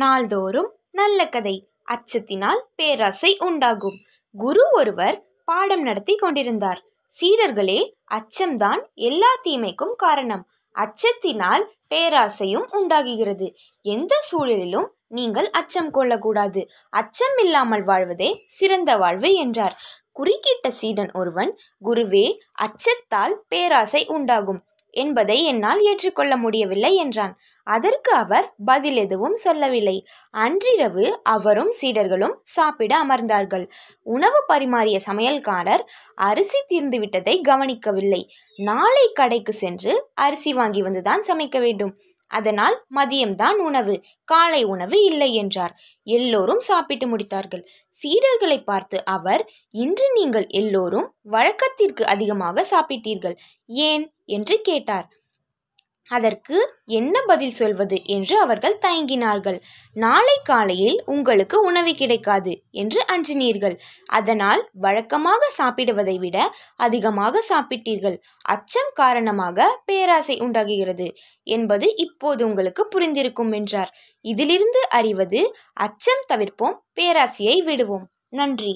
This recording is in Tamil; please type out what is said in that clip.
நாள்தோறும் நல்ல கதை அச்சத்தினால் பேராசை உண்டாகும் குரு ஒருவர் பாடம் நடத்தி கொண்டிருந்தார் சீடர்களே அச்சம்தான் எல்லா தீமைக்கும் காரணம் அச்சத்தினால் பேராசையும் உண்டாகுகிறது எந்த சூழலிலும் நீங்கள் அச்சம் கொள்ளக்கூடாது அச்சம் இல்லாமல் வாழ்வதே சிறந்த வாழ்வு என்றார் குறுக்கிட்ட சீடன் ஒருவன் குருவே அச்சத்தால் பேராசை உண்டாகும் என்பதை என்னால் ஏற்றுக்கொள்ள முடியவில்லை என்றான் அதற்கு அவர் பதில் எதுவும் சொல்லவில்லை அன்றிரவு அவரும் சீடர்களும் சாப்பிட அமர்ந்தார்கள் உணவு பரிமாறிய சமையல்காரர் அரிசி தீர்ந்துவிட்டதை கவனிக்கவில்லை நாளை கடைக்கு சென்று அரிசி வாங்கி வந்துதான் சமைக்க வேண்டும் அதனால் மதியம்தான் உணவு காலை உணவு இல்லை என்றார் எல்லோரும் சாப்பிட்டு முடித்தார்கள் சீடர்களை பார்த்து அவர் இன்று நீங்கள் எல்லோரும் வழக்கத்திற்கு அதிகமாக சாப்பிட்டீர்கள் ஏன் என்று கேட்டார் அதற்கு என்ன பதில் சொல்வது என்று அவர்கள் தயங்கினார்கள் நாளை காலையில் உங்களுக்கு உணவு கிடைக்காது என்று அஞ்சினீர்கள் அதனால் வழக்கமாக சாப்பிடுவதை விட அதிகமாக சாப்பிட்டீர்கள் அச்சம் காரணமாக பேராசை உண்டாகுகிறது என்பது இப்போது உங்களுக்கு புரிந்திருக்கும் என்றார் இதிலிருந்து அறிவது அச்சம் தவிர்ப்போம் பேராசையை விடுவோம் நன்றி